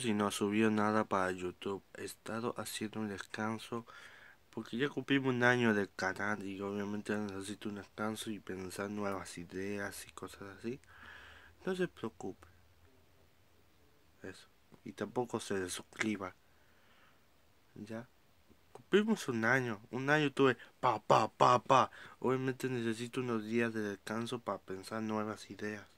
si no subió nada para YouTube. He estado haciendo un descanso porque ya cumplimos un año del canal y obviamente necesito un descanso y pensar nuevas ideas y cosas así. No se preocupe. Eso. Y tampoco se desuscriba. Ya. Cumplimos un año. Un año tuve pa pa pa pa. Obviamente necesito unos días de descanso para pensar nuevas ideas.